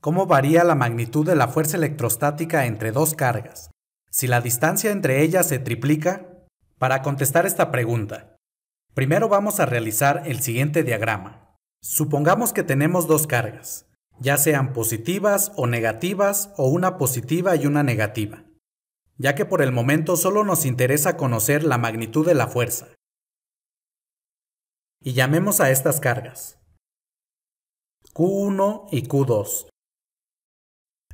cómo varía la magnitud de la fuerza electrostática entre dos cargas, si la distancia entre ellas se triplica. Para contestar esta pregunta, primero vamos a realizar el siguiente diagrama. Supongamos que tenemos dos cargas, ya sean positivas o negativas o una positiva y una negativa, ya que por el momento solo nos interesa conocer la magnitud de la fuerza. Y llamemos a estas cargas Q1 y Q2.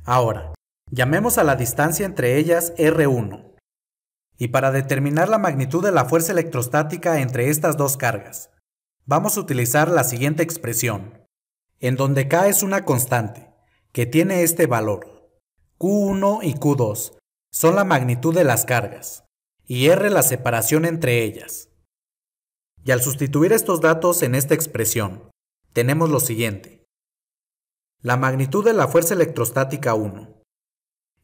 Ahora, llamemos a la distancia entre ellas R1. Y para determinar la magnitud de la fuerza electrostática entre estas dos cargas, vamos a utilizar la siguiente expresión, en donde K es una constante, que tiene este valor. Q1 y Q2 son la magnitud de las cargas, y R la separación entre ellas. Y al sustituir estos datos en esta expresión, tenemos lo siguiente. La magnitud de la fuerza electrostática 1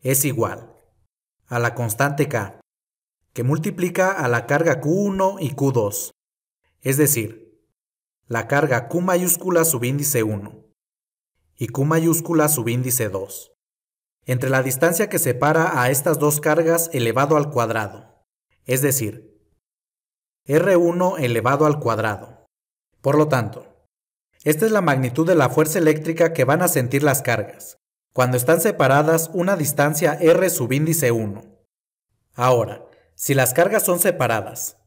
es igual a la constante K, que multiplica a la carga Q1 y Q2, es decir, la carga Q mayúscula subíndice 1 y Q mayúscula subíndice 2, entre la distancia que separa a estas dos cargas elevado al cuadrado, es decir, R1 elevado al cuadrado. Por lo tanto, esta es la magnitud de la fuerza eléctrica que van a sentir las cargas, cuando están separadas una distancia R subíndice 1. Ahora, si las cargas son separadas,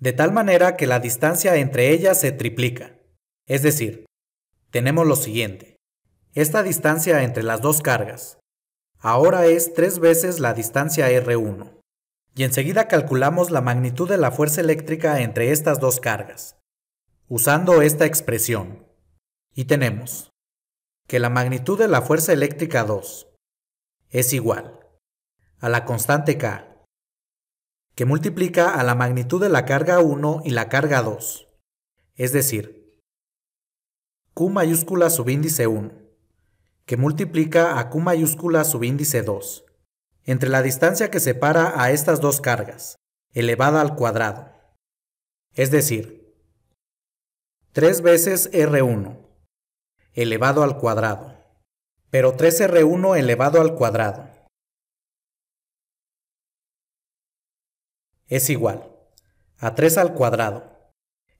de tal manera que la distancia entre ellas se triplica, es decir, tenemos lo siguiente. Esta distancia entre las dos cargas ahora es tres veces la distancia R1. Y enseguida calculamos la magnitud de la fuerza eléctrica entre estas dos cargas usando esta expresión. Y tenemos que la magnitud de la fuerza eléctrica 2 es igual a la constante K, que multiplica a la magnitud de la carga 1 y la carga 2, es decir, Q mayúscula subíndice 1, que multiplica a Q mayúscula subíndice 2, entre la distancia que separa a estas dos cargas, elevada al cuadrado, es decir, 3 veces R1 elevado al cuadrado, pero 3R1 elevado al cuadrado es igual a 3 al cuadrado,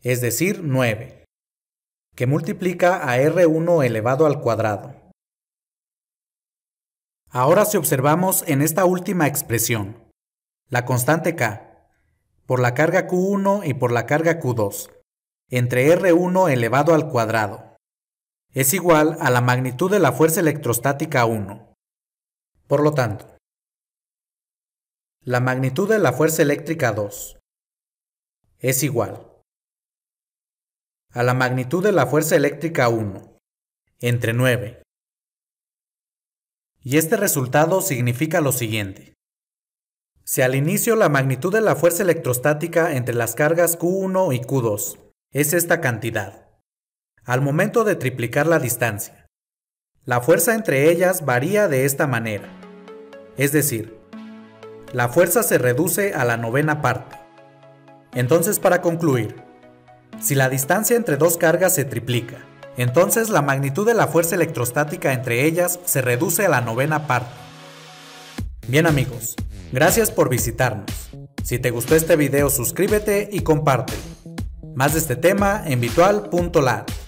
es decir, 9, que multiplica a R1 elevado al cuadrado. Ahora si observamos en esta última expresión, la constante K, por la carga Q1 y por la carga Q2, entre R1 elevado al cuadrado. Es igual a la magnitud de la fuerza electrostática 1. Por lo tanto, la magnitud de la fuerza eléctrica 2 es igual a la magnitud de la fuerza eléctrica 1 entre 9. Y este resultado significa lo siguiente. Si al inicio la magnitud de la fuerza electrostática entre las cargas Q1 y Q2 es esta cantidad, al momento de triplicar la distancia. La fuerza entre ellas varía de esta manera, es decir, la fuerza se reduce a la novena parte. Entonces para concluir, si la distancia entre dos cargas se triplica, entonces la magnitud de la fuerza electrostática entre ellas se reduce a la novena parte. Bien amigos, gracias por visitarnos. Si te gustó este video suscríbete y compártelo. Más de este tema en virtual.lat.